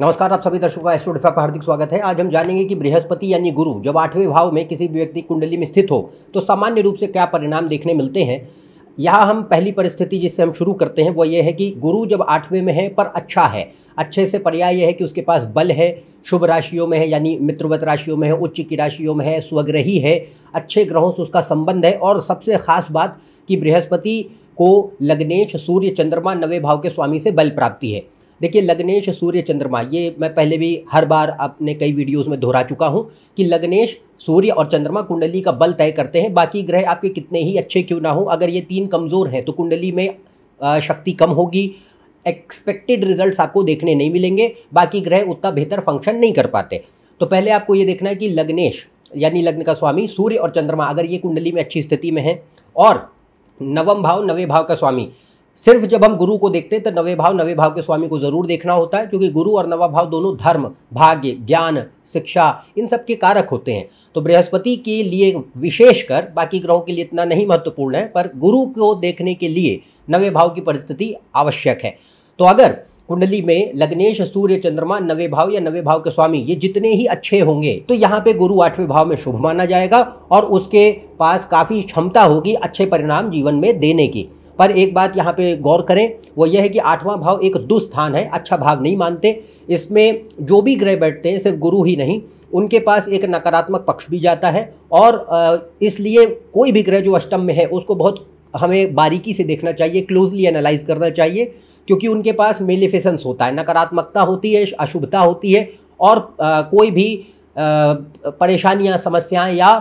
नमस्कार आप सभी दर्शकों का एस्ट्रो डिफा पर हार्दिक स्वागत है आज हम जानेंगे कि बृहस्पति यानी गुरु जब आठवें भाव में किसी भी व्यक्ति कुंडली में स्थित हो तो सामान्य रूप से क्या परिणाम देखने मिलते हैं यहाँ हम पहली परिस्थिति जिससे हम शुरू करते हैं वो ये है कि गुरु जब आठवें में है पर अच्छा है अच्छे से पर्याय यह है कि उसके पास बल है शुभ राशियों में है यानी मित्रवत राशियों में है उच्च की राशियों में है स्वग्रही है अच्छे ग्रहों से उसका संबंध है और सबसे खास बात कि बृहस्पति को लग्नेश सूर्य चंद्रमा नवे भाव के स्वामी से बल प्राप्ति है देखिए लग्नेश सूर्य चंद्रमा ये मैं पहले भी हर बार अपने कई वीडियोस में दोहरा चुका हूँ कि लग्नेश सूर्य और चंद्रमा कुंडली का बल तय करते हैं बाकी ग्रह आपके कितने ही अच्छे क्यों ना हो अगर ये तीन कमज़ोर हैं तो कुंडली में शक्ति कम होगी एक्सपेक्टेड रिजल्ट आपको देखने नहीं मिलेंगे बाकी ग्रह उतना बेहतर फंक्शन नहीं कर पाते तो पहले आपको ये देखना है कि लग्नेश यानी लग्न का स्वामी सूर्य और चंद्रमा अगर ये कुंडली में अच्छी स्थिति में है और नवम भाव नवे भाव का स्वामी सिर्फ जब हम गुरु को देखते हैं तो नवे भाव नवे भाव के स्वामी को जरूर देखना होता है क्योंकि गुरु और नवा भाव दोनों धर्म भाग्य ज्ञान शिक्षा इन सब के कारक होते हैं तो बृहस्पति के लिए विशेषकर बाकी ग्रहों के लिए इतना नहीं महत्वपूर्ण है पर गुरु को देखने के लिए नवे भाव की परिस्थिति आवश्यक है तो अगर कुंडली में लग्नेश सूर्य चंद्रमा नवे भाव या नवे भाव के स्वामी ये जितने ही अच्छे होंगे तो यहाँ पे गुरु आठवें भाव में शुभ माना जाएगा और उसके पास काफ़ी क्षमता होगी अच्छे परिणाम जीवन में देने की पर एक बात यहाँ पे गौर करें वो यह है कि आठवां भाव एक दुस्थान है अच्छा भाव नहीं मानते इसमें जो भी ग्रह बैठते हैं सिर्फ गुरु ही नहीं उनके पास एक नकारात्मक पक्ष भी जाता है और इसलिए कोई भी ग्रह जो अष्टम में है उसको बहुत हमें बारीकी से देखना चाहिए क्लोजली एनालाइज करना चाहिए क्योंकि उनके पास मेलिफिसेंस होता है नकारात्मकता होती है अशुभता होती है और आ, कोई भी परेशानियाँ समस्याएँ या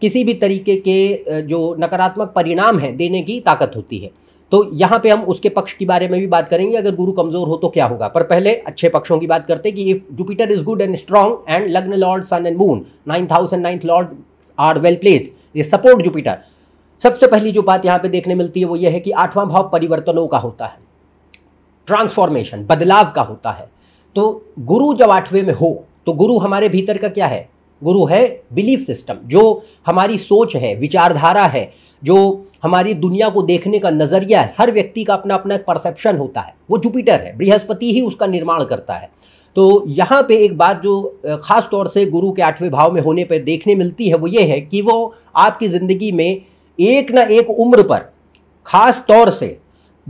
किसी भी तरीके के जो नकारात्मक परिणाम हैं देने की ताकत होती है तो यहाँ पे हम उसके पक्ष के बारे में भी बात करेंगे अगर गुरु कमजोर हो तो क्या होगा पर पहले अच्छे पक्षों की बात करते हैं कि if Jupiter is good and strong and लग्न lord sun and moon ninth house and ninth lord are well placed ये सपोर्ट जुपिटर सबसे पहली जो बात यहाँ पे देखने मिलती है वो ये है कि आठवां भाव परिवर्तनों का होता है ट्रांसफॉर्मेशन बदलाव का होता है तो गुरु जब आठवें में हो तो गुरु हमारे भीतर का क्या है गुरु है बिलीफ सिस्टम जो हमारी सोच है विचारधारा है जो हमारी दुनिया को देखने का नज़रिया है हर व्यक्ति का अपना अपना एक परसेप्शन होता है वो जुपिटर है बृहस्पति ही उसका निर्माण करता है तो यहाँ पे एक बात जो ख़ास तौर से गुरु के आठवें भाव में होने पर देखने मिलती है वो ये है कि वो आपकी ज़िंदगी में एक ना एक उम्र पर ख़ास तौर से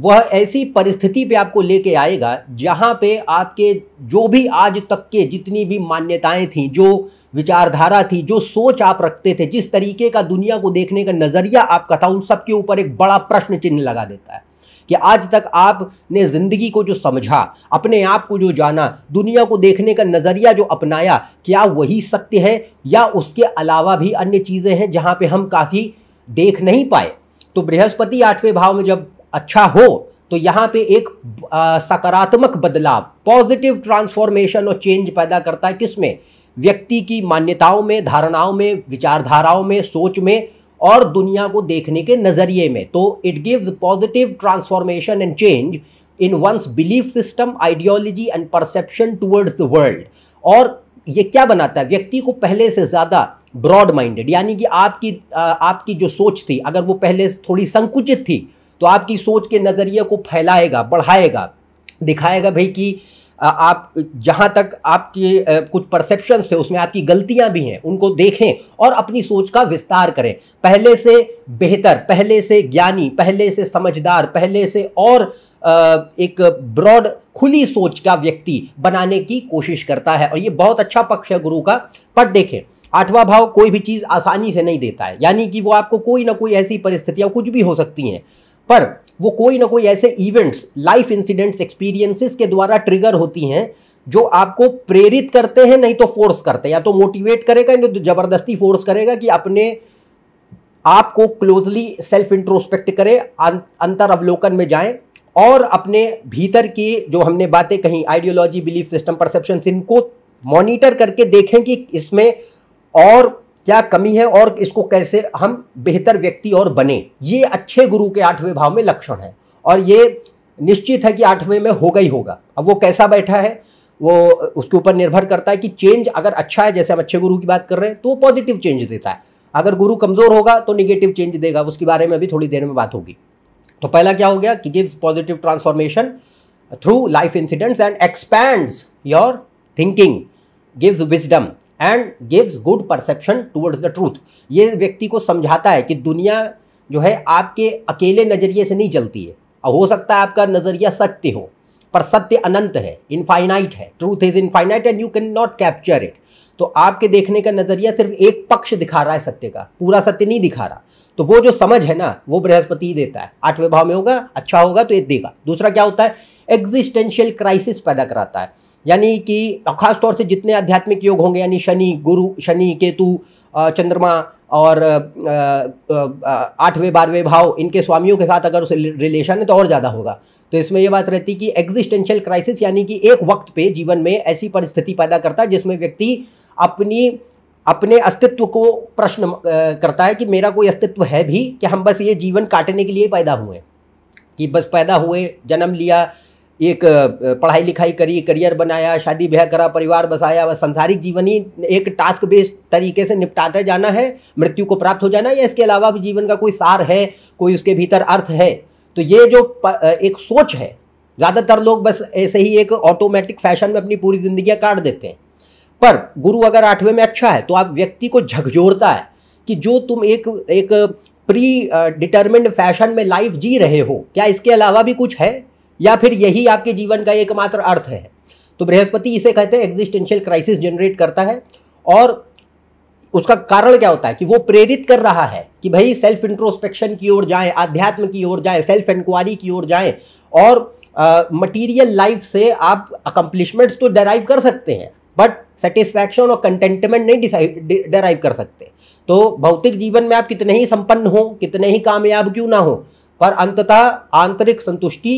वह ऐसी परिस्थिति पे आपको लेके आएगा जहाँ पे आपके जो भी आज तक के जितनी भी मान्यताएं थीं जो विचारधारा थी जो सोच आप रखते थे जिस तरीके का दुनिया को देखने का नज़रिया आपका था उन सब के ऊपर एक बड़ा प्रश्न चिन्ह लगा देता है कि आज तक आपने ज़िंदगी को जो समझा अपने आप को जो जाना दुनिया को देखने का नज़रिया जो अपनाया क्या वही सत्य है या उसके अलावा भी अन्य चीज़ें हैं जहाँ पर हम काफ़ी देख नहीं पाए तो बृहस्पति आठवें भाव में जब अच्छा हो तो यहाँ पे एक सकारात्मक बदलाव पॉजिटिव ट्रांसफॉर्मेशन और चेंज पैदा करता है किसमें व्यक्ति की मान्यताओं में धारणाओं में विचारधाराओं में सोच में और दुनिया को देखने के नज़रिए में तो it gives positive transformation and change in one's belief system ideology and perception towards the world और ये क्या बनाता है व्यक्ति को पहले से ज़्यादा ब्रॉड माइंडेड यानी कि आपकी आपकी जो सोच थी अगर वो पहले थोड़ी संकुचित थी तो आपकी सोच के नज़रिए को फैलाएगा बढ़ाएगा दिखाएगा भाई कि आप जहाँ तक आपके कुछ परसेप्शंस थे उसमें आपकी गलतियाँ भी हैं उनको देखें और अपनी सोच का विस्तार करें पहले से बेहतर पहले से ज्ञानी पहले से समझदार पहले से और एक ब्रॉड खुली सोच का व्यक्ति बनाने की कोशिश करता है और ये बहुत अच्छा पक्ष है गुरु का पर देखें आठवां भाव कोई भी चीज़ आसानी से नहीं देता है यानी कि वो आपको कोई ना कोई ऐसी परिस्थितियाँ कुछ भी हो सकती हैं पर वो कोई ना कोई ऐसे इवेंट्स लाइफ इंसिडेंट्स एक्सपीरियंसेस के द्वारा ट्रिगर होती हैं जो आपको प्रेरित करते हैं नहीं तो फोर्स करते हैं या तो मोटिवेट करेगा या तो जबरदस्ती फोर्स करेगा कि अपने आप को क्लोजली सेल्फ इंट्रोस्पेक्ट करें अं-, अंतर अवलोकन में जाएं और अपने भीतर की जो हमने बातें कहीं आइडियोलॉजी बिलीफ सिस्टम परसेप्शन इनको मॉनिटर करके देखें कि इसमें और क्या कमी है और इसको कैसे हम बेहतर व्यक्ति और बने ये अच्छे गुरु के आठवें भाव में लक्षण है और ये निश्चित है कि आठवें में होगा ही होगा अब वो कैसा बैठा है वो उसके ऊपर निर्भर करता है कि चेंज अगर अच्छा है जैसे हम अच्छे गुरु की बात कर रहे हैं तो पॉजिटिव चेंज देता है अगर गुरु कमज़ोर होगा तो निगेटिव चेंज देगा उसके बारे में अभी थोड़ी देर में बात होगी तो पहला क्या हो गया कि gives positive transformation through life incidents and expand your thinking gives wisdom and gives good perception towards the truth ये व्यक्ति को समझाता है कि दुनिया जो है आपके अकेले नज़रिए से नहीं चलती है और हो सकता है आपका नज़रिया सत्य हो पर सत्य अनंत है इनफाइनाइट है truth is infinite and you can not capture it तो आपके देखने का नज़रिया सिर्फ एक पक्ष दिखा रहा है सत्य का पूरा सत्य नहीं दिखा रहा तो वो जो समझ है ना वो बृहस्पति देता है आठवें भाव में होगा अच्छा होगा तो ये देगा दूसरा क्या होता है एग्जिस्टेंशियल क्राइसिस पैदा कराता है यानी कि ख़ास तौर से जितने आध्यात्मिक योग होंगे यानी शनि गुरु शनि केतु चंद्रमा और आठवें बारहवें भाव इनके स्वामियों के साथ अगर उसे रिलेशन है तो और ज़्यादा होगा तो इसमें यह बात रहती कि एग्जिस्टेंशियल क्राइसिस यानी कि एक वक्त पे जीवन में ऐसी परिस्थिति पैदा करता है जिसमें व्यक्ति अपनी अपने अस्तित्व को प्रश्न करता है कि मेरा कोई अस्तित्व है भी कि हम बस ये जीवन काटने के लिए पैदा हुए कि बस पैदा हुए जन्म लिया एक पढ़ाई लिखाई करी करियर बनाया शादी ब्याह करा परिवार बसाया व संसारिक जीवन ही एक टास्क बेस्ड तरीके से निपटाते जाना है मृत्यु को प्राप्त हो जाना है या इसके अलावा भी जीवन का कोई सार है कोई उसके भीतर अर्थ है तो ये जो एक सोच है ज़्यादातर लोग बस ऐसे ही एक ऑटोमेटिक फैशन में अपनी पूरी ज़िंदगी काट देते हैं पर गुरु अगर आठवें में अच्छा है तो आप व्यक्ति को झकझोरता है कि जो तुम एक एक प्री डिटर्मिंड फैशन में लाइफ जी रहे हो क्या इसके अलावा भी कुछ है या फिर यही आपके जीवन का एकमात्र अर्थ है तो बृहस्पति इसे कहते हैं एग्जिस्टेंशियल क्राइसिस जनरेट करता है और उसका कारण क्या होता है कि वो प्रेरित कर रहा है कि भाई सेल्फ इंट्रोस्पेक्शन की ओर जाएं आध्यात्म की ओर जाएं सेल्फ इंक्वायरी की ओर जाएं और मटेरियल लाइफ से आप अकम्पलिशमेंट्स तो डराइव कर सकते हैं बट सेटिस्फैक्शन और कंटेंटमेंट नहीं डराइव कर सकते तो भौतिक जीवन में आप कितने ही संपन्न हो कितने ही कामयाब क्यों ना हो पर अंततः आंतरिक संतुष्टि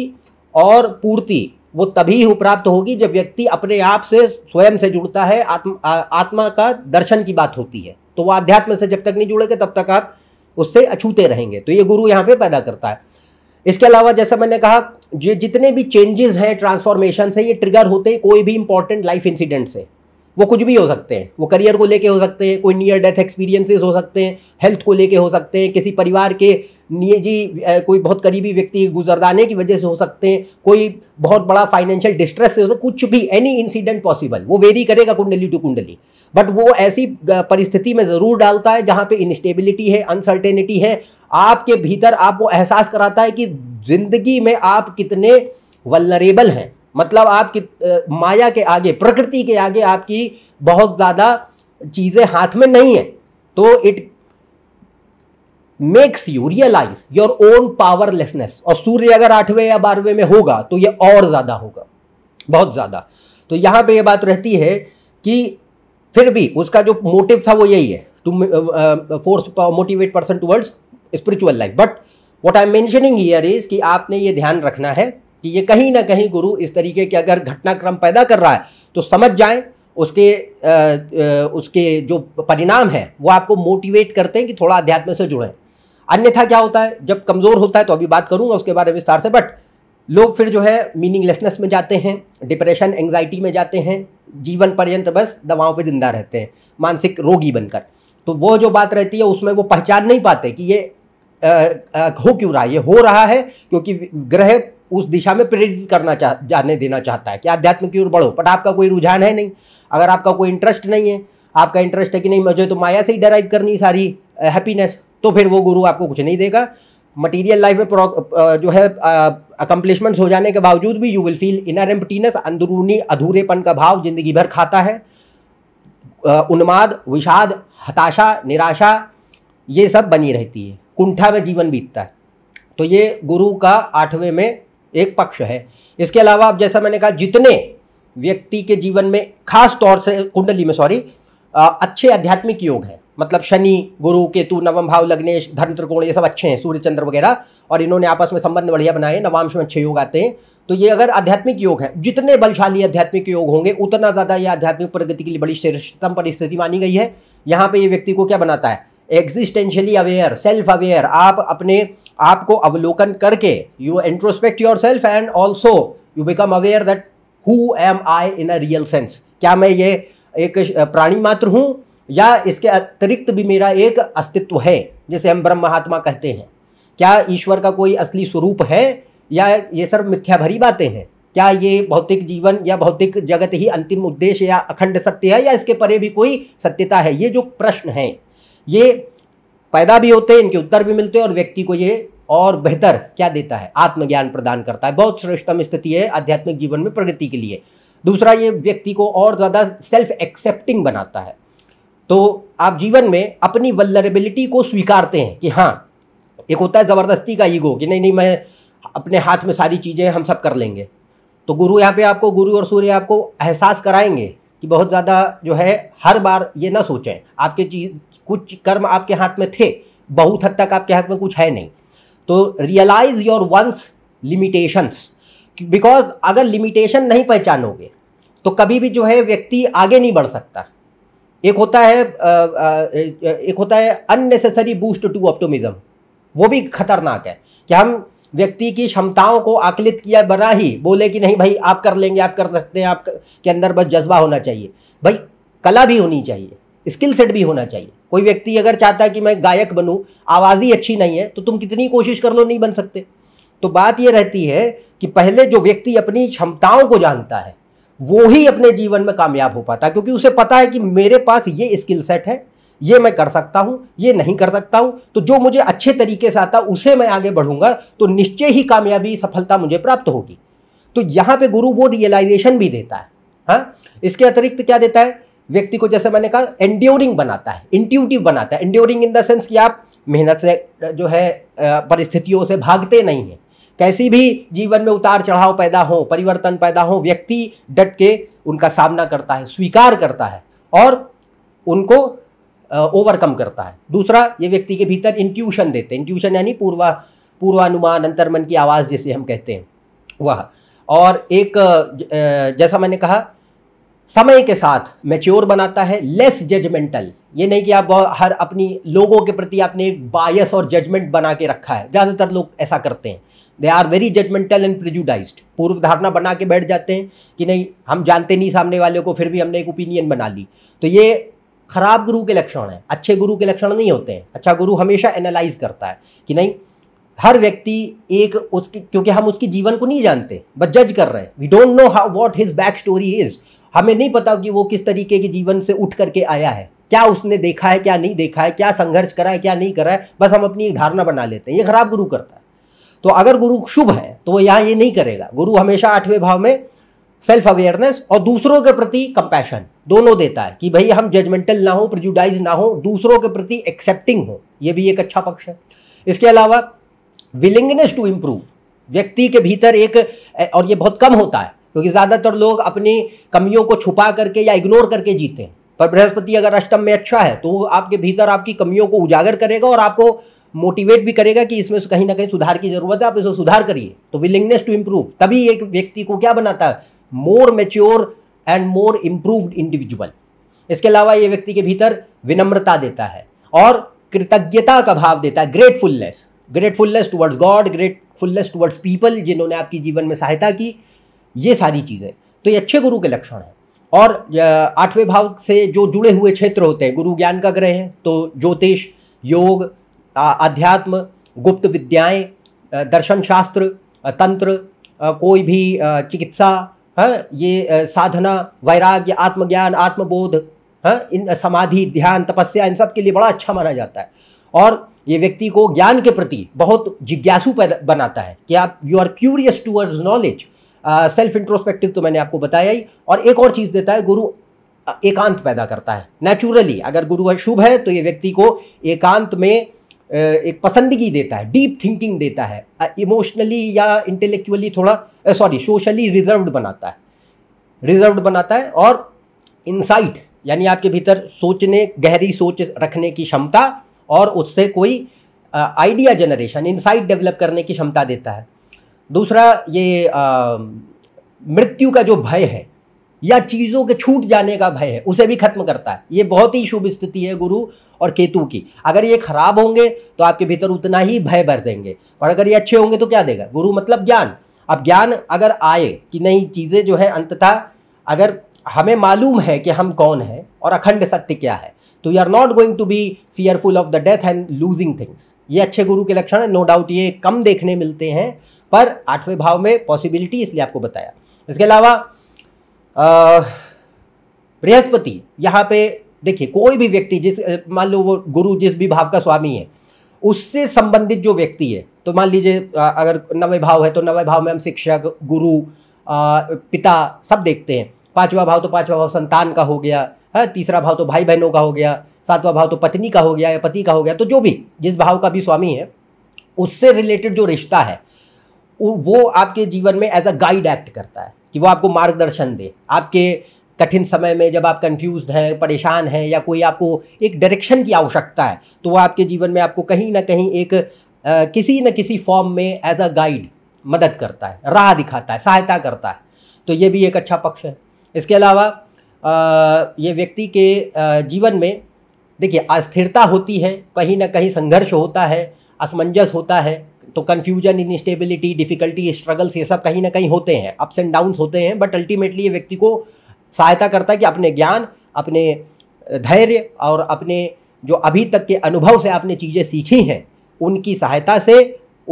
और पूर्ति वो तभी हो प्राप्त होगी जब व्यक्ति अपने आप से स्वयं से जुड़ता है आत्म आ, आत्मा का दर्शन की बात होती है तो वो अध्यात्म से जब तक नहीं जुड़ेंगे तब तक आप उससे अछूते रहेंगे तो ये गुरु यहाँ पे पैदा करता है इसके अलावा जैसा मैंने कहा ये जितने भी चेंजेस हैं ट्रांसफॉर्मेशन से ये ट्रिगर होते हैं कोई भी इंपॉर्टेंट लाइफ इंसिडेंट से वो कुछ भी हो सकते हैं वो करियर को लेके हो सकते हैं कोई नियर डेथ एक्सपीरियंसेस हो सकते हैं हेल्थ को लेके हो सकते हैं किसी परिवार के निजी कोई बहुत करीबी व्यक्ति गुजरदाने की वजह से हो सकते हैं कोई बहुत बड़ा फाइनेंशियल डिस्ट्रेस से हो सकता कुछ भी एनी इंसिडेंट पॉसिबल वो वेरी करेगा कुंडली टू कुंडली बट वो ऐसी परिस्थिति में ज़रूर डालता है जहाँ पे इनस्टेबिलिटी है अनसर्टेनिटी है आपके भीतर आपको एहसास कराता है कि ज़िंदगी में आप कितने वल्नरेबल हैं मतलब आपकी माया के आगे प्रकृति के आगे आपकी बहुत ज़्यादा चीज़ें हाथ में नहीं है तो it makes you realise your own powerlessness और सूर्य अगर आठवें या बारहवें में होगा तो ये और ज़्यादा होगा बहुत ज़्यादा तो यहां पे ये बात रहती है कि फिर भी उसका जो मोटिव था वो यही है to force motivate person towards spiritual life but what I am mentioning here is कि आपने ये ध्यान रखना है कि ये कहीं ना कहीं गुरु इस तरीके के अगर घटनाक्रम पैदा कर रहा है तो समझ जाएं उसके आ, आ, उसके जो परिणाम है वो आपको मोटिवेट करते हैं कि थोड़ा अध्यात्म से जुड़ें अन्यथा क्या होता है जब कमज़ोर होता है तो अभी बात करूँगा उसके बारे में विस्तार से बट लोग फिर जो है मीनिंगलेसनेस में जाते हैं डिप्रेशन एंगजाइटी में जाते हैं जीवन पर्यंत बस दवाओं पर जिंदा रहते हैं मानसिक रोगी बनकर तो वो जो बात रहती है उसमें वो पहचान नहीं पाते कि ये आ, आ, हो क्यों रहा है ये हो रहा है क्योंकि ग्रह उस दिशा में प्रेरित करना चाह जाने देना चाहता है कि आध्यात्म की ओर बढ़ो बट आपका कोई रुझान है नहीं अगर आपका कोई इंटरेस्ट नहीं है आपका इंटरेस्ट है कि नहीं मुझे तो माया से ही डराइव करनी है सारी हैप्पीनेस तो फिर वो गुरु आपको कुछ नहीं देगा मटीरियल लाइफ में जो है अकम्पलिशमेंट्स हो जाने के बावजूद भी you will feel inner emptiness अंदरूनी अधूरेपन का भाव जिंदगी भर खाता है उन्माद विषाद हताशा निराशा ये सब बनी रहती है कुंठा में जीवन बीतता है तो ये गुरु का आठवें में एक पक्ष है इसके अलावा अब जैसा मैंने कहा जितने व्यक्ति के जीवन में खास तौर से कुंडली में सॉरी अच्छे आध्यात्मिक योग हैं मतलब शनि गुरु केतु नवम भाव लग्नेश धर्म त्रिकोण ये सब अच्छे हैं सूर्य चंद्र वगैरह और इन्होंने आपस में संबंध बढ़िया बनाए नवांश में अच्छे योग आते हैं तो ये अगर आध्यात्मिक योग है जितने बलशाली आध्यात्मिक योग होंगे उतना ज़्यादा ये आध्यात्मिक प्रगति के लिए बड़ी श्रेष्ठतम परिस्थिति मानी गई है यहाँ पे ये व्यक्ति को क्या बनाता है एग्जिस्टेंशियली अवेयर सेल्फ अवेयर आप अपने आप को अवलोकन करके you introspect your self and also you become aware that who am I in a real sense क्या मैं ये एक प्राणी मात्र हूँ या इसके अतिरिक्त भी मेरा एक अस्तित्व है जिसे हम ब्रह्म महात्मा कहते हैं क्या ईश्वर का कोई असली स्वरूप है या ये सब मिथ्या भरी बातें हैं क्या ये भौतिक जीवन या भौतिक जगत ही अंतिम उद्देश्य या अखंड सत्य है या इसके परे भी कोई सत्यता है ये जो प्रश्न है ये पैदा भी होते हैं इनके उत्तर भी मिलते हैं और व्यक्ति को ये और बेहतर क्या देता है आत्मज्ञान प्रदान करता है बहुत श्रेष्ठतम स्थिति है आध्यात्मिक जीवन में प्रगति के लिए दूसरा ये व्यक्ति को और ज़्यादा सेल्फ एक्सेप्टिंग बनाता है तो आप जीवन में अपनी वल्लरेबिलिटी को स्वीकारते हैं कि हाँ एक होता है ज़बरदस्ती का ईगो कि नहीं नहीं मैं अपने हाथ में सारी चीज़ें हम सब कर लेंगे तो गुरु यहाँ पे आपको गुरु और सूर्य आपको एहसास कराएंगे कि बहुत ज़्यादा जो है हर बार ये ना सोचें आपके चीज कुछ कर्म आपके हाथ में थे बहुत हद तक आपके हाथ में कुछ है नहीं तो realise your one's limitations because अगर लिमिटेशन नहीं पहचानोगे तो कभी भी जो है व्यक्ति आगे नहीं बढ़ सकता एक होता है एक होता है अननेसेसरी बूस्ट टू ऑप्टोमिज्म वो भी खतरनाक है कि हम व्यक्ति की क्षमताओं को आकलित किया बना ही बोले कि नहीं भाई आप कर लेंगे आप कर सकते हैं आप के अंदर बस जज्बा होना चाहिए भाई कला भी होनी चाहिए स्किल सेट भी होना चाहिए कोई व्यक्ति अगर चाहता है कि मैं गायक बनूं आवाज़ ही अच्छी नहीं है तो तुम कितनी कोशिश कर लो नहीं बन सकते तो बात यह रहती है कि पहले जो व्यक्ति अपनी क्षमताओं को जानता है वो ही अपने जीवन में कामयाब हो पाता है क्योंकि उसे पता है कि मेरे पास ये स्किल सेट है ये मैं कर सकता हूँ ये नहीं कर सकता हूँ तो जो मुझे अच्छे तरीके से आता उसे मैं आगे बढ़ूंगा तो निश्चय ही कामयाबी सफलता मुझे प्राप्त होगी तो यहाँ पे गुरु वो रियलाइजेशन भी देता है हाँ इसके अतिरिक्त क्या देता है व्यक्ति को जैसे मैंने कहा एंड्योरिंग बनाता है इंट्यूटिव बनाता है एंड्योरिंग इन द सेंस कि आप मेहनत से जो है परिस्थितियों से भागते नहीं हैं कैसी भी जीवन में उतार चढ़ाव पैदा हो परिवर्तन पैदा हो व्यक्ति डट के उनका सामना करता है स्वीकार करता है और उनको ओवरकम करता है दूसरा ये व्यक्ति के भीतर इंट्यूशन देते हैं इंट्यूशन यानी पूर्वा पूर्वानुमान अंतर्मन की आवाज़ जिसे हम कहते हैं वह और एक जैसा मैंने कहा समय के साथ मैच्योर बनाता है लेस जजमेंटल ये नहीं कि आप हर अपनी लोगों के प्रति आपने एक बायस और जजमेंट बना के रखा है ज़्यादातर लोग ऐसा करते हैं they are very judgmental and prejudice पूर्व धारणा बना के बैठ जाते हैं कि नहीं हम जानते नहीं सामने वाले को फिर भी हमने एक ओपिनियन बना ली तो ये खराब गुरु के लक्षण हैं अच्छे गुरु के लक्षण नहीं होते हैं अच्छा गुरु हमेशा एनालाइज करता है कि नहीं हर व्यक्ति एक उसकी क्योंकि हम उसकी जीवन को नहीं जानते बस जज कर रहे हैं we don't know how what his back story is हमें नहीं पता कि वो किस तरीके के जीवन से उठ करके आया है क्या उसने देखा है क्या नहीं देखा है क्या संघर्ष करा है क्या नहीं करा है बस हम अपनी एक धारणा बना लेते हैं ये खराब गुरु करता है तो अगर गुरु शुभ है तो वो यहाँ ये नहीं करेगा गुरु हमेशा आठवें भाव में सेल्फ अवेयरनेस और दूसरों के प्रति कंपैशन दोनों देता है कि भाई हम जजमेंटल ना हो प्रजुडाइज ना हो दूसरों के प्रति एक्सेप्टिंग हो ये भी एक अच्छा पक्ष है इसके अलावा विलिंगनेस टू इम्प्रूव व्यक्ति के भीतर एक और ये बहुत कम होता है क्योंकि ज़्यादातर लोग अपनी कमियों को छुपा करके या इग्नोर करके जीते हैं पर बृहस्पति अगर अष्टम में अच्छा है तो वो आपके भीतर आपकी कमियों को उजागर करेगा और आपको मोटिवेट भी करेगा कि इसमें कहीं ना कहीं सुधार की ज़रूरत है आप इसे सुधार करिए तो विलिंगनेस टू इम्प्रूव तभी एक व्यक्ति को क्या बनाता है more mature and more improved individual इसके अलावा ये व्यक्ति के भीतर विनम्रता देता है और कृतज्ञता का भाव देता है gratefulness gratefulness towards God gratefulness towards people जिन्होंने आपकी जीवन में सहायता की ये सारी चीज़ें तो ये अच्छे गुरु के लक्षण हैं और आठवें भाव से जो जुड़े हुए क्षेत्र होते हैं गुरु ज्ञान का ग्रह है तो ज्योतिष योग आध्यात्म गुप्त विद्याएं दर्शन शास्त्र तंत्र कोई भी चिकित्सा है हाँ, ये साधना वैराग्य आत्मज्ञान आत्मबोध है हाँ, इन समाधि ध्यान तपस्या इन सब के लिए बड़ा अच्छा माना जाता है और ये व्यक्ति को ज्ञान के प्रति बहुत जिज्ञासु पैदा बनाता है कि आप you are curious towards knowledge self introspective तो मैंने आपको बताया ही और एक और चीज़ देता है गुरु एकांत पैदा करता है नेचुरली अगर गुरु शुभ है तो ये व्यक्ति को एकांत में एक पसंदगी देता है डीप थिंकिंग देता है इमोशनली या इंटेलेक्चुअली थोड़ा सॉरी सोशली रिजर्व्ड बनाता है रिजर्व बनाता है और इंसाइट यानी आपके भीतर सोचने गहरी सोच रखने की क्षमता और उससे कोई आइडिया जनरेशन इंसाइट डेवलप करने की क्षमता देता है दूसरा ये मृत्यु का जो भय है या चीज़ों के छूट जाने का भय है उसे भी खत्म करता है ये बहुत ही शुभ स्थिति है गुरु और केतु की अगर ये खराब होंगे तो आपके भीतर उतना ही भय भर देंगे और अगर ये अच्छे होंगे तो क्या देगा गुरु मतलब ज्ञान अब ज्ञान अगर आए कि नई चीज़ें जो है अंततः अगर हमें मालूम है कि हम कौन हैं और अखंड सत्य क्या है तो you are not going to be fearful of the death and losing things ये अच्छे गुरु के लक्षण है नो डाउट ये कम देखने मिलते हैं पर आठवें भाव में पॉसिबिलिटी इसलिए आपको बताया इसके अलावा बृहस्पति यहाँ पे देखिए कोई भी व्यक्ति जिस मान लो वो गुरु जिस भी भाव का स्वामी है उससे संबंधित जो व्यक्ति है तो मान लीजिए अगर नवे भाव है तो नवे भाव में हम शिक्षक गुरु आ, पिता सब देखते हैं पांचवा भाव तो पांचवा भाव संतान का हो गया है हाँ, तीसरा भाव तो भाई बहनों का हो गया सातवां भाव तो पत्नी का हो गया या पति का हो गया तो जो भी जिस भाव का भी स्वामी है उससे रिलेटेड जो रिश्ता है वो आपके जीवन में एज अ गाइड एक्ट करता है कि वो आपको मार्गदर्शन दे आपके कठिन समय में जब आप कंफ्यूज हैं परेशान हैं या कोई आपको एक डायरेक्शन की आवश्यकता है तो वह आपके जीवन में आपको कहीं ना कहीं एक आ, किसी न किसी फॉर्म में एज अ गाइड मदद करता है राह दिखाता है सहायता करता है तो ये भी एक अच्छा पक्ष है इसके अलावा ये व्यक्ति के जीवन में देखिए अस्थिरता होती है कहीं ना कहीं संघर्ष होता है असमंजस होता है तो कन्फ्यूजन इनस्टेबिलिटी डिफ़िकल्टी स्ट्रगल्स ये सब कहीं ना कहीं होते हैं अप्स एंड डाउन्स होते हैं बट अल्टीमेटली ये व्यक्ति को सहायता करता है कि अपने ज्ञान अपने धैर्य और अपने जो अभी तक के अनुभव से आपने चीज़ें सीखी हैं उनकी सहायता से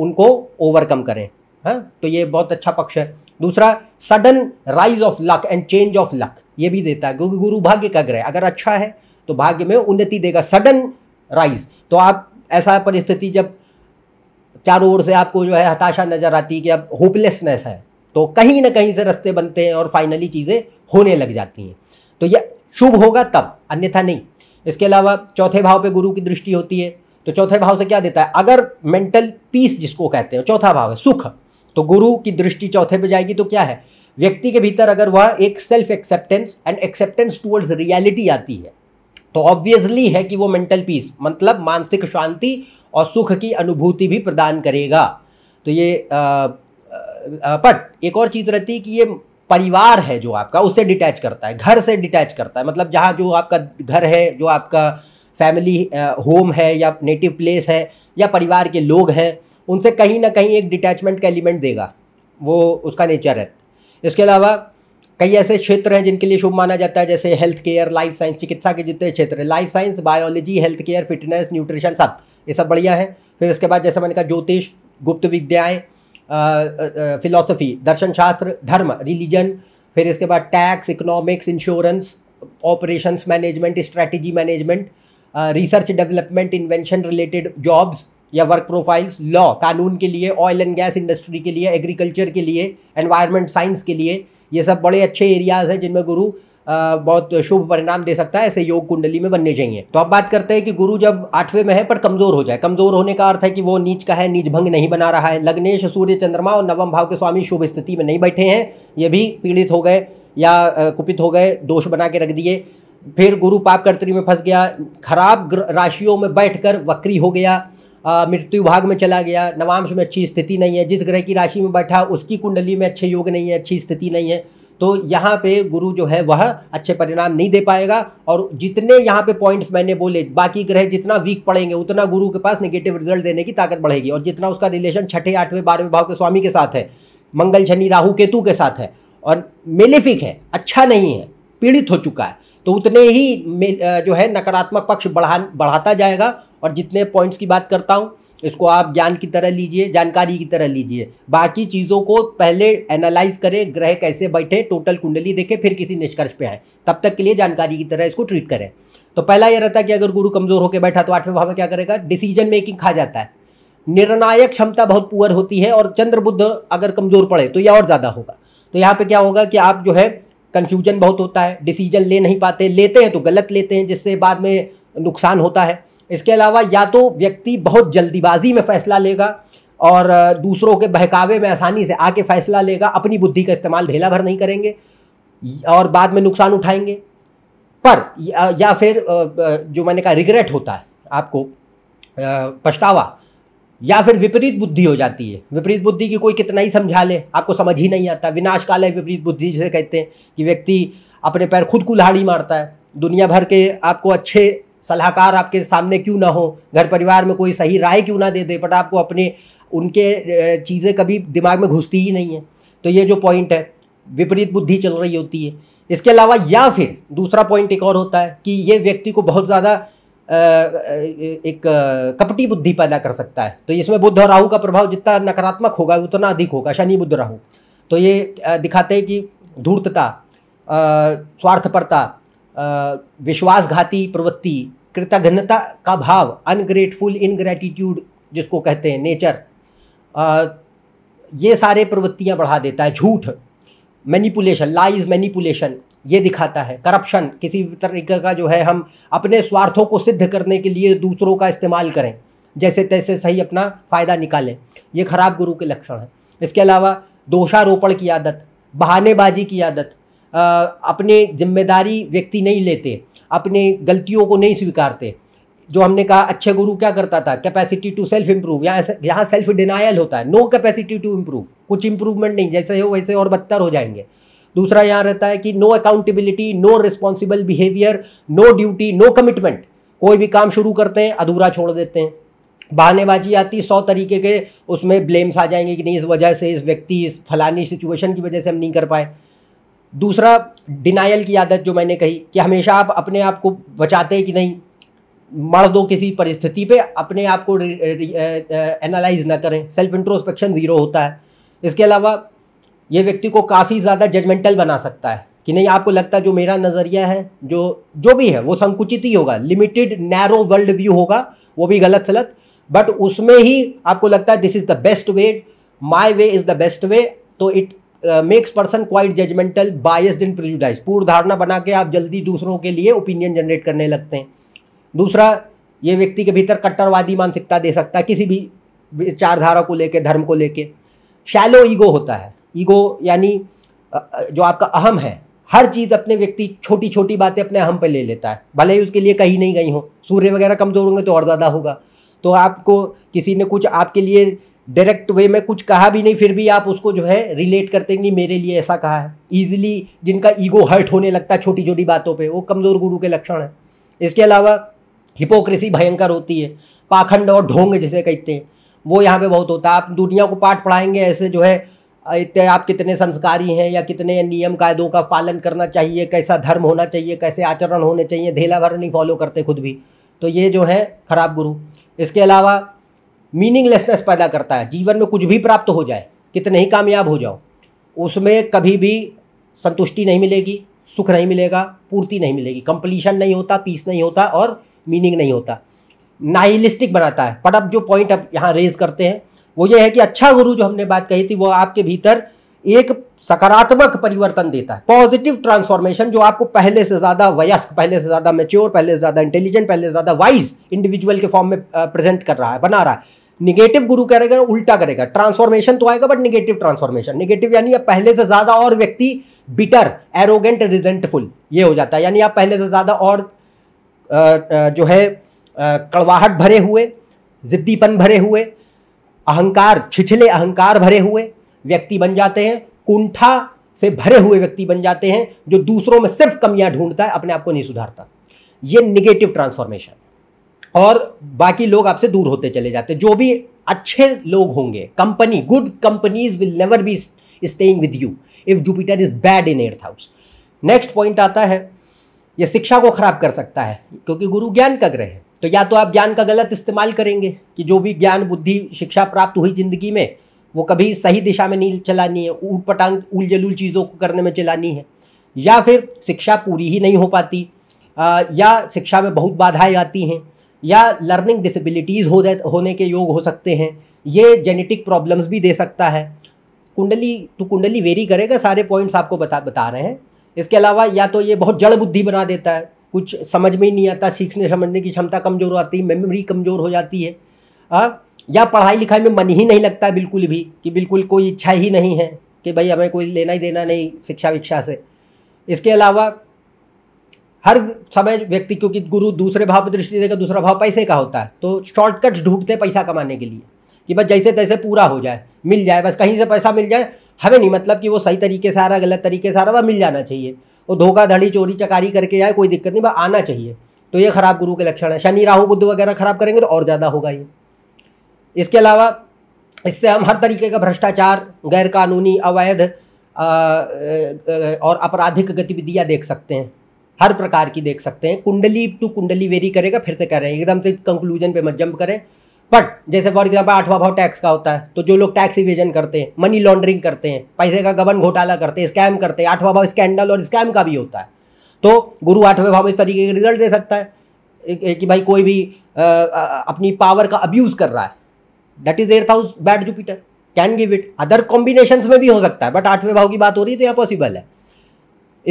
उनको ओवरकम करें हाँ तो ये बहुत अच्छा पक्ष है दूसरा sudden rise of luck and change of luck ये भी देता है क्योंकि गुरु भाग्य का ग्रह अगर अच्छा है तो भाग्य में उन्नति देगा सडन राइज तो आप ऐसा परिस्थिति जब चारों ओर से आपको जो है हताशा नज़र आती है कि अब होपलेसनेस है तो कहीं ना कहीं से रस्ते बनते हैं और फाइनली चीज़ें होने लग जाती हैं तो यह शुभ होगा तब अन्यथा नहीं इसके अलावा चौथे भाव पे गुरु की दृष्टि होती है तो चौथे भाव से क्या देता है अगर मेंटल पीस जिसको कहते हैं चौथा भाव है सुख तो गुरु की दृष्टि चौथे पे जाएगी तो क्या है व्यक्ति के भीतर अगर वह एक self acceptance and acceptance towards reality आती है तो ऑब्वियसली है कि वो मेंटल पीस मतलब मानसिक शांति और सुख की अनुभूति भी प्रदान करेगा तो ये बट एक और चीज़ रहती है कि ये परिवार है जो आपका उससे डिटैच करता है घर से डिटैच करता है मतलब जहाँ जो आपका घर है जो आपका फैमिली होम है या नेटिव प्लेस है या परिवार के लोग हैं उनसे कहीं ना कहीं एक डिटैचमेंट का एलिमेंट देगा वो उसका नेचर है इसके अलावा कई ऐसे क्षेत्र हैं जिनके लिए शुभ माना जाता है जैसे हेल्थ केयर लाइफ साइंस चिकित्सा के जितने क्षेत्र हैं life science biology health care fitness nutrition सब ये सब बढ़िया है फिर उसके बाद जैसे मैंने कहा ज्योतिष गुप्त विद्याएँ फिलोसफी दर्शन शास्त्र धर्म रिलीजन फिर इसके बाद tax economics insurance operations management strategy management research development invention related jobs या वर्क प्रोफाइल्स लॉ कानून के लिए ऑयल एंड गैस इंडस्ट्री के लिए एग्रीकल्चर के लिए एनवायरनमेंट साइंस के लिए ये सब बड़े अच्छे एरियाज़ हैं जिनमें गुरु आ, बहुत शुभ परिणाम दे सकता है ऐसे योग कुंडली में बनने चाहिए तो अब बात करते हैं कि गुरु जब आठवें में है पर कमजोर हो जाए कमजोर होने का अर्थ है कि वो नीच का है नीच भंग नहीं बना रहा है लग्नेश सूर्य चंद्रमा और नवम भाव के स्वामी शुभ स्थिति में नहीं बैठे हैं ये भी पीड़ित हो गए या कुपित हो गए दोष बना के रख दिए फिर गुरु पाप कर्तरी में फंस गया खराब राशियों में बैठकर वक्री हो गया मृत्यु भाग में चला गया नवांश में अच्छी स्थिति नहीं है जिस ग्रह की राशि में बैठा उसकी कुंडली में अच्छे योग नहीं है अच्छी स्थिति नहीं है तो यहाँ पे गुरु जो है वह अच्छे परिणाम नहीं दे पाएगा और जितने यहाँ पे पॉइंट्स मैंने बोले बाकी ग्रह जितना वीक पड़ेंगे उतना गुरु के पास नेगेटिव रिजल्ट देने की ताकत बढ़ेगी और जितना उसका रिलेशन छठे आठवें बारहवें भाव के स्वामी के साथ है मंगल शनि राहु केतु के साथ है और मेलेफिक है अच्छा नहीं है पीड़ित हो चुका है तो उतने ही जो है नकारात्मक पक्ष बढ़ा बढ़ाता जाएगा और जितने पॉइंट्स की बात करता हूँ इसको आप ज्ञान की तरह लीजिए जानकारी की तरह लीजिए बाकी चीज़ों को पहले एनालाइज करें ग्रह कैसे बैठे टोटल कुंडली देखें फिर किसी निष्कर्ष पे आए तब तक के लिए जानकारी की तरह इसको ट्रीट करें तो पहला यह रहता है कि अगर गुरु कमज़ोर होकर बैठा तो आठवें भाव में क्या करेगा डिसीजन मेकिंग खा जाता है निर्णायक क्षमता बहुत पुअर होती है और चंद्र बुद्ध अगर कमज़ोर पड़े तो यह और ज़्यादा होगा तो यहाँ पर क्या होगा कि आप जो है कन्फ्यूजन बहुत होता है डिसीजन ले नहीं पाते लेते हैं तो गलत लेते हैं जिससे बाद में नुकसान होता है इसके अलावा या तो व्यक्ति बहुत जल्दीबाजी में फैसला लेगा और दूसरों के बहकावे में आसानी से आके फैसला लेगा अपनी बुद्धि का इस्तेमाल ढेला भर नहीं करेंगे और बाद में नुकसान उठाएंगे पर या फिर जो मैंने कहा रिग्रेट होता है आपको पछतावा या फिर विपरीत बुद्धि हो जाती है विपरीत बुद्धि की कोई कितना ही समझा ले आपको समझ ही नहीं आता काल है विपरीत बुद्धि जिसे कहते हैं कि व्यक्ति अपने पैर खुद कुल्हाड़ी मारता है दुनिया भर के आपको अच्छे सलाहकार आपके सामने क्यों ना हो घर परिवार में कोई सही राय क्यों ना दे दे बट आपको अपने उनके चीज़ें कभी दिमाग में घुसती ही नहीं है तो ये जो पॉइंट है विपरीत बुद्धि चल रही होती है इसके अलावा या फिर दूसरा पॉइंट एक और होता है कि ये व्यक्ति को बहुत ज़्यादा एक कपटी बुद्धि पैदा कर सकता है तो इसमें बुद्ध और राहु का प्रभाव जितना नकारात्मक होगा उतना अधिक होगा शनि बुद्ध राहु तो ये दिखाते हैं कि धूर्तता स्वार्थपरता विश्वासघाती प्रवृत्ति कृतघ्नता का भाव अनग्रेटफुल इनग्रेटिट्यूड जिसको कहते हैं नेचर ये सारे प्रवृत्तियाँ बढ़ा देता है झूठ मैनिपुलेशन लाइज मैनिपुलेशन ये दिखाता है करप्शन किसी भी तरीके का जो है हम अपने स्वार्थों को सिद्ध करने के लिए दूसरों का इस्तेमाल करें जैसे तैसे सही अपना फ़ायदा निकालें ये खराब गुरु के लक्षण हैं इसके अलावा दोषारोपण की आदत बहानेबाजी की आदत अपनी जिम्मेदारी व्यक्ति नहीं लेते अपने गलतियों को नहीं स्वीकारते जो हमने कहा अच्छे गुरु क्या करता था कैपेसिटी टू सेल्फ इम्प्रूव यहाँ यहाँ सेल्फ डिनायल होता है नो कैपेसिटी टू इम्प्रूव कुछ इम्प्रूवमेंट नहीं जैसे हो वैसे और बदतर हो जाएंगे दूसरा यहाँ रहता है कि no accountability no responsible behaviour no duty no commitment कोई भी काम शुरू करते हैं अधूरा छोड़ देते हैं बहानेबाजी आती सौ तरीके के उसमें ब्लेम्स आ जाएंगे कि नहीं इस वजह से इस व्यक्ति इस फलानी सिचुएशन की वजह से हम नहीं कर पाए दूसरा डिनाइल की आदत जो मैंने कही कि हमेशा आप अपने आप को बचाते हैं कि नहीं मर दो किसी परिस्थिति पे अपने आप को एनालाइज ना करें सेल्फ इंट्रोस्पेक्शन ज़ीरो होता है इसके अलावा ये व्यक्ति को काफ़ी ज़्यादा जजमेंटल बना सकता है कि नहीं आपको लगता जो मेरा नज़रिया है जो जो भी है वो संकुचित ही होगा लिमिटेड नैरो वर्ल्ड व्यू होगा वो भी गलत सलत बट उसमें ही आपको लगता है this is the best way my way is the best way तो it makes person quite judgmental bias in prejudice पूर्व धारणा बना के आप जल्दी दूसरों के लिए ओपिनियन जनरेट करने लगते हैं दूसरा ये व्यक्ति के भीतर कट्टरवादी मानसिकता दे सकता है किसी भी विचारधारा को लेके धर्म को लेके शैलो ईगो होता है ईगो यानी जो आपका अहम है हर चीज़ अपने व्यक्ति छोटी छोटी बातें अपने अहम पर ले लेता है भले ही उसके लिए कहीं नहीं गई हो सूर्य वगैरह कमज़ोर होंगे तो और ज़्यादा होगा तो आपको किसी ने कुछ आपके लिए डायरेक्ट वे में कुछ कहा भी नहीं फिर भी आप उसको जो है रिलेट करते नहीं मेरे लिए ऐसा कहा है ईजिली जिनका ईगो हर्ट होने लगता है छोटी छोटी बातों पे वो कमज़ोर गुरु के लक्षण है इसके अलावा हिपोक्रेसी भयंकर होती है पाखंड और ढोंग जिसे कहते हैं वो यहाँ पे बहुत होता है आप दुनिया को पाठ पढ़ाएंगे ऐसे जो है इतने आप कितने संस्कारी हैं या कितने नियम कायदों का पालन करना चाहिए कैसा धर्म होना चाहिए कैसे आचरण होने चाहिए ढेला भर नहीं फॉलो करते खुद भी तो ये जो है खराब गुरु इसके अलावा मीनिंगलेसनेस पैदा करता है जीवन में कुछ भी प्राप्त हो जाए कितने ही कामयाब हो जाओ उसमें कभी भी संतुष्टि नहीं मिलेगी सुख नहीं मिलेगा पूर्ति नहीं मिलेगी कंप्लीशन नहीं होता पीस नहीं होता और मीनिंग नहीं होता नाइलिस्टिक बनाता है पर अब जो पॉइंट अब यहाँ रेज करते हैं वो ये है कि अच्छा गुरु जो हमने बात कही थी वो आपके भीतर एक सकारात्मक परिवर्तन देता है पॉजिटिव ट्रांसफॉर्मेशन जो आपको पहले से ज़्यादा वयस्क पहले से ज़्यादा मेच्योर पहले से ज़्यादा इंटेलिजेंट पहले से ज़्यादा वाइज इंडिविजुअल के फॉर्म में प्रेजेंट कर रहा है बना रहा है निगेटिव गुरु करेगा उल्टा करेगा ट्रांसफॉर्मेशन तो आएगा बट निगेटिव ट्रांसफॉर्मेशन निगेटिव यानी आप पहले से ज़्यादा और व्यक्ति बिटर एरोगेंट रिजेंटफुल ये हो जाता है यानी आप पहले से ज़्यादा और जो है कड़वाहट भरे हुए ज़िद्दीपन भरे हुए अहंकार छिछले अहंकार भरे हुए व्यक्ति बन जाते हैं कुंठा से भरे हुए व्यक्ति बन जाते हैं जो दूसरों में सिर्फ कमियां ढूंढता है अपने आप को नहीं सुधारता ये निगेटिव ट्रांसफॉर्मेशन और बाकी लोग आपसे दूर होते चले जाते जो भी अच्छे लोग होंगे company good companies will never be staying with you if Jupiter is bad in eighth house next point आता है ये शिक्षा को खराब कर सकता है क्योंकि गुरु ज्ञान का ग्रह है तो या तो आप ज्ञान का गलत इस्तेमाल करेंगे कि जो भी ज्ञान बुद्धि शिक्षा प्राप्त हुई जिंदगी में वो कभी सही दिशा में नहीं चलानी है ऊट पटांग उल जलूल चीज़ों को करने में चलानी है या फिर शिक्षा पूरी ही नहीं हो पाती आ, या शिक्षा में बहुत बाधाएं आती हैं या लर्निंग डिसेबिलिटीज़ हो होने के योग हो सकते हैं ये जेनेटिक प्रॉब्लम्स भी दे सकता है कुंडली तो कुंडली वेरी करेगा सारे पॉइंट्स आपको बता बता रहे हैं इसके अलावा या तो ये बहुत जड़ बुद्धि बना देता है कुछ समझ में ही नहीं आता सीखने समझने की क्षमता कमज़ोर आती है मेमोरी कमज़ोर हो जाती है आ, हाँ, या पढ़ाई लिखाई में मन ही नहीं लगता बिल्कुल भी कि बिल्कुल कोई इच्छा ही नहीं है कि भाई हमें कोई लेना ही देना नहीं शिक्षा विक्षा से इसके अलावा हर समय व्यक्ति क्योंकि गुरु दूसरे भाव पर दृष्टि देगा दूसरा भाव पैसे का होता है तो शॉर्टकट ढूंढते पैसा कमाने के लिए कि बस जैसे तैसे पूरा हो जाए मिल जाए बस कहीं से पैसा मिल जाए हमें नहीं मतलब कि वो सही तरीके से आ रहा गलत तरीके से आ रहा वह मिल जाना चाहिए वो धोखाधड़ी चोरी चकारी करके आए कोई दिक्कत नहीं बस आना चाहिए तो ये खराब गुरु के लक्षण है शनि राहु बुद्ध वगैरह खराब करेंगे तो और ज़्यादा होगा ये इसके अलावा इससे हम हर तरीके का भ्रष्टाचार गैरकानूनी अवैध और आपराधिक गतिविधियाँ देख सकते हैं हर प्रकार की देख सकते हैं कुंडली टू कुंडली वेरी करेगा फिर से कह रहे हैं एकदम से कंक्लूजन पे मत जंप करें बट जैसे फॉर एग्जाम्पल आठवां भाव टैक्स का होता है तो जो लोग टैक्स इवेजन करते हैं मनी लॉन्ड्रिंग करते हैं पैसे का गबन घोटाला करते हैं स्कैम करते हैं आठवां भाव स्कैंडल और स्कैम का भी होता है तो गुरु आठवें भाव में इस तरीके के रिजल्ट दे सकता है कि भाई कोई भी आ, अपनी पावर का अब्यूज कर रहा है that is eighth house bad Jupiter can give it other combination में भी हो सकता है बट आठवें भाव की बात हो रही है तो यहाँ पॉसिबल है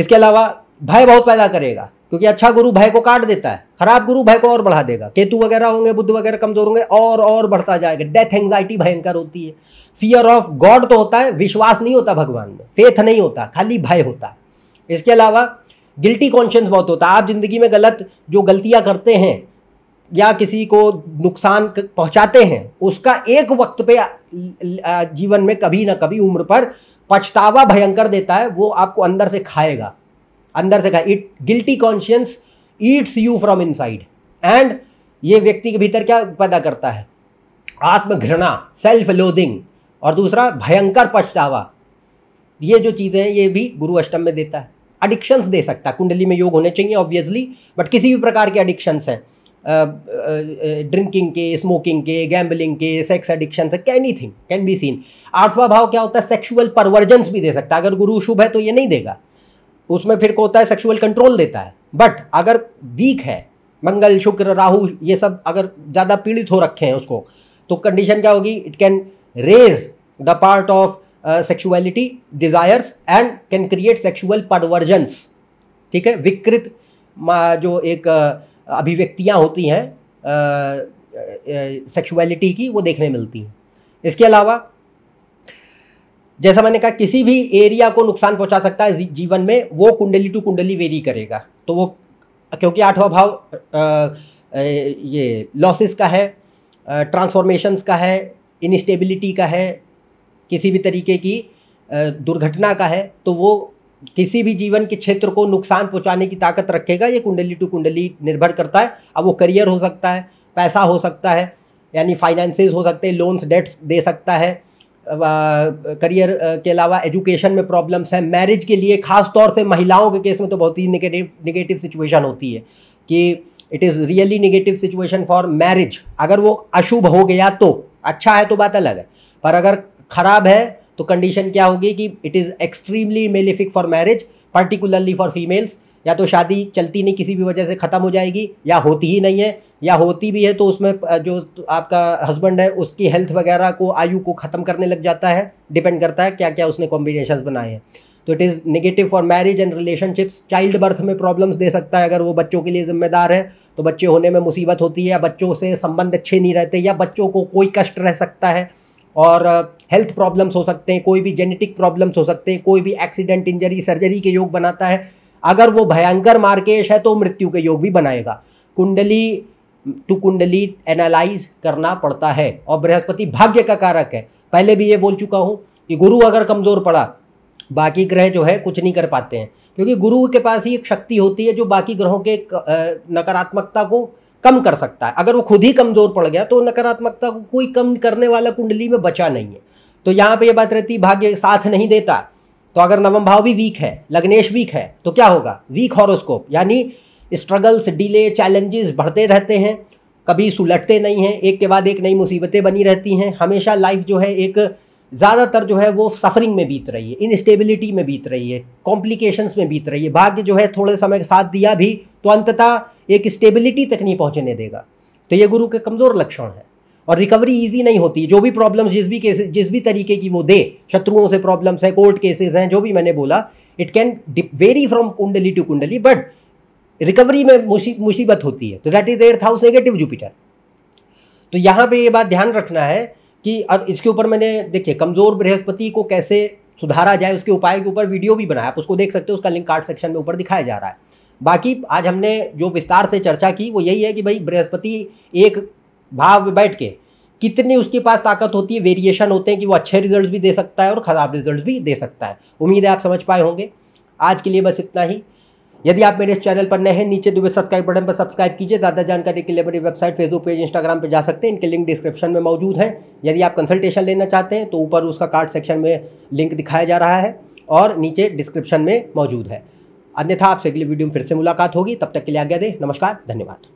इसके अलावा भय बहुत पैदा करेगा क्योंकि अच्छा गुरु भय को काट देता है खराब गुरु भय को और बढ़ा देगा केतु वगैरह होंगे बुद्ध वगैरह कमजोर होंगे और और बढ़ता जाएगा डेथ एंग्जाइटी भयंकर होती है फियर ऑफ गॉड तो होता है विश्वास नहीं होता भगवान में फेथ नहीं होता खाली भय होता है इसके अलावा गिल्टी कॉन्शियंस बहुत होता है आप जिंदगी में गलत जो गलतियाँ करते हैं या किसी को नुकसान पहुंचाते हैं उसका एक वक्त पे जीवन में कभी ना कभी उम्र पर पछतावा भयंकर देता है वो आपको अंदर से खाएगा अंदर से कहा it guilty conscience eats you from inside and ये व्यक्ति के भीतर क्या पैदा करता है आत्मघृणा सेल्फ लोदिंग और दूसरा भयंकर पछतावा ये जो चीज़ें हैं ये भी गुरु अष्टम में देता है अडिक्शंस दे सकता है कुंडली में योग होने चाहिए ऑब्वियसली बट किसी भी प्रकार के एडिक्शंस हैं ड्रिंकिंग के स्मोकिंग के गैम्बलिंग के सेक्स एडिक्शन से anything can be seen आठवा भाव क्या होता है सेक्सुअल परवर्जन्स भी दे सकता है अगर गुरु शुभ है तो ये नहीं देगा उसमें फिर होता है सेक्सुअल कंट्रोल देता है बट अगर वीक है मंगल शुक्र राहु ये सब अगर ज़्यादा पीड़ित हो रखे हैं उसको तो कंडीशन क्या होगी it can raise the part of sexuality desires and can create sexual perversions ठीक है विकृत जो एक uh, अभिव्यक्तियाँ होती हैं सेक्सुअलिटी uh, uh, की वो देखने मिलती हैं इसके अलावा जैसा मैंने कहा किसी भी एरिया को नुकसान पहुंचा सकता है जीवन में वो कुंडली टू कुंडली वेरी करेगा तो वो क्योंकि आठवां भाव आ, ये लॉसेस का है ट्रांसफॉर्मेशंस का है इनस्टेबिलिटी का है किसी भी तरीके की दुर्घटना का है तो वो किसी भी जीवन के क्षेत्र को नुकसान पहुंचाने की ताकत रखेगा ये कुंडली टू कुंडली निर्भर करता है अब वो करियर हो सकता है पैसा हो सकता है यानी फाइनेंसेस हो सकते हैं लोन्स डेट्स दे सकता है करियर के अलावा एजुकेशन में प्रॉब्लम्स हैं मैरिज के लिए ख़ास तौर से महिलाओं के केस में तो बहुत ही निगेटिव निगेटिव सिचुएशन होती है कि it is really negative situation for marriage अगर वो अशुभ हो गया तो अच्छा है तो बात अलग है पर अगर ख़राब है तो कंडीशन क्या होगी कि it is extremely malefic for marriage particularly for females या तो शादी चलती नहीं किसी भी वजह से ख़त्म हो जाएगी या होती ही नहीं है या होती भी है तो उसमें जो आपका हस्बैंड है उसकी हेल्थ वगैरह को आयु को ख़त्म करने लग जाता है डिपेंड करता है क्या क्या उसने कॉम्बिनेशन बनाए हैं तो it is negative for marriage and relationships child birth में प्रॉब्लम्स दे सकता है अगर वो बच्चों के लिए जिम्मेदार है तो बच्चे होने में मुसीबत होती है या बच्चों से संबंध अच्छे नहीं रहते या बच्चों को कोई कष्ट रह सकता है और हेल्थ प्रॉब्लम्स हो सकते हैं कोई भी जेनेटिक प्रॉब्लम्स हो सकते हैं कोई भी एक्सीडेंट इंजरी सर्जरी के योग बनाता है अगर वो भयंकर मार्केश है तो मृत्यु के योग भी बनाएगा कुंडली टू कुंडली एनालाइज करना पड़ता है और बृहस्पति भाग्य का कारक है पहले भी ये बोल चुका हूँ कि गुरु अगर कमज़ोर पड़ा बाकी ग्रह जो है कुछ नहीं कर पाते हैं क्योंकि गुरु के पास ही एक शक्ति होती है जो बाकी ग्रहों के नकारात्मकता को कम कर सकता है अगर वो खुद ही कमज़ोर पड़ गया तो नकारात्मकता को कोई कम करने वाला कुंडली में बचा नहीं है तो यहाँ पे ये बात रहती भाग्य साथ नहीं देता तो अगर नवम भाव भी वीक है लग्नेश वीक है तो क्या होगा वीक हॉरोस्कोप यानी स्ट्रगल्स डिले चैलेंजेस बढ़ते रहते हैं कभी सुलटते नहीं हैं एक के बाद एक नई मुसीबतें बनी रहती हैं हमेशा लाइफ जो है एक ज़्यादातर जो है वो सफरिंग में बीत रही है इनस्टेबिलिटी में बीत रही है कॉम्प्लिकेशंस में बीत रही है भाग्य जो है थोड़े समय के साथ दिया भी तो अंततः एक स्टेबिलिटी तक नहीं पहुँचने देगा तो ये गुरु के कमज़ोर लक्षण है और रिकवरी इजी नहीं होती जो भी प्रॉब्लम्स जिस भी केसेस जिस भी तरीके की वो दे शत्रुओं से प्रॉब्लम्स हैं कोर्ट केसेस हैं जो भी मैंने बोला it can vary from kundli to kundli but recovery में मुसीबत होती है तो that is eighth house negative Jupiter तो यहाँ पे ये बात ध्यान रखना है कि अब इसके ऊपर मैंने देखिए कमज़ोर बृहस्पति को कैसे सुधारा जाए उसके उपाय के ऊपर वीडियो भी बनाया आप उसको देख सकते हो उसका लिंक कार्ड सेक्शन में ऊपर दिखाया जा रहा है बाकी आज हमने जो विस्तार से चर्चा की वो यही है कि भाई बृहस्पति एक भाव बैठ के कितनी उसके पास ताकत होती है वेरिएशन होते हैं कि वो अच्छे रिजल्ट भी दे सकता है और ख़राब रिजल्ट भी दे सकता है उम्मीद है आप समझ पाए होंगे आज के लिए बस इतना ही यदि आप मेरे चैनल पर नए हैं नीचे दुबे सब्सक्राइब बटन पर सब्सक्राइब कीजिए ज़्यादा जानकारी के लिए मेरी वेबसाइट फेसबुक पेज इंस्टाग्राम पर जा सकते हैं इनके लिंक डिस्क्रिप्शन में मौजूद हैं यदि आप कंसल्टेशन लेना चाहते हैं तो ऊपर उसका कार्ड सेक्शन में लिंक दिखाया जा रहा है और नीचे डिस्क्रिप्शन में मौजूद है अन्यथा आपसे अगली वीडियो में फिर से मुलाकात होगी तब तक के लिए आज्ञा दे नमस्कार धन्यवाद